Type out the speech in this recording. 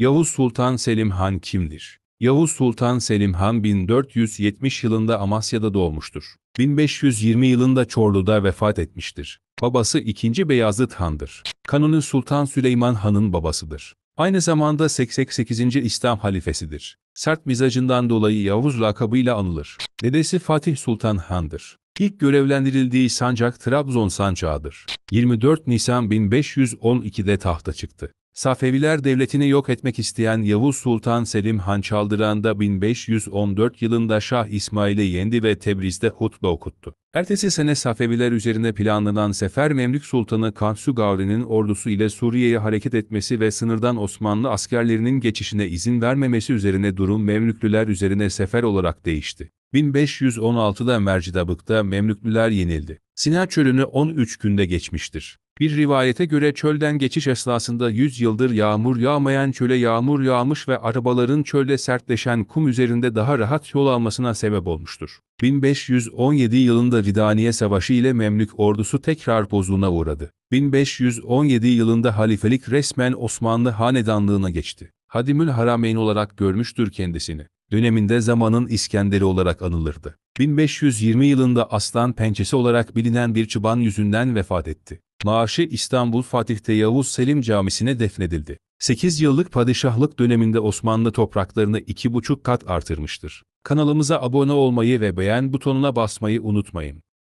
Yavuz Sultan Selim Han kimdir? Yavuz Sultan Selim Han 1470 yılında Amasya'da doğmuştur. 1520 yılında Çorlu'da vefat etmiştir. Babası 2. Beyazıt Han'dır. Kanuni Sultan Süleyman Han'ın babasıdır. Aynı zamanda 88. İslam halifesidir. Sert mizacından dolayı Yavuz lakabıyla anılır. Dedesi Fatih Sultan Han'dır. İlk görevlendirildiği sancak Trabzon sancağıdır. 24 Nisan 1512'de tahta çıktı. Safeviler devletini yok etmek isteyen Yavuz Sultan Selim Han Çaldıran'da 1514 yılında Şah İsmail'i yendi ve Tebriz'de hutbe okuttu. Ertesi sene Safeviler üzerine planlanan sefer Memlük Sultanı Kansu Gavri'nin ordusu ile Suriye'ye hareket etmesi ve sınırdan Osmanlı askerlerinin geçişine izin vermemesi üzerine durum Memlüklüler üzerine sefer olarak değişti. 1516'da Mercidabık'ta Memlüklüler yenildi. Sina çölünü 13 günde geçmiştir. Bir rivayete göre çölden geçiş esnasında 100 yıldır yağmur yağmayan çöle yağmur yağmış ve arabaların çölde sertleşen kum üzerinde daha rahat yol almasına sebep olmuştur. 1517 yılında Ridaniye Savaşı ile Memlük ordusu tekrar bozluğuna uğradı. 1517 yılında halifelik resmen Osmanlı hanedanlığına geçti. Hadimül Harameyn olarak görmüştür kendisini. Döneminde zamanın İskender'i olarak anılırdı. 1520 yılında aslan pençesi olarak bilinen bir çıban yüzünden vefat etti. Naaşı İstanbul Fatih'te Yavuz Selim Camisi'ne defnedildi. 8 yıllık padişahlık döneminde Osmanlı topraklarını 2,5 kat artırmıştır. Kanalımıza abone olmayı ve beğen butonuna basmayı unutmayın.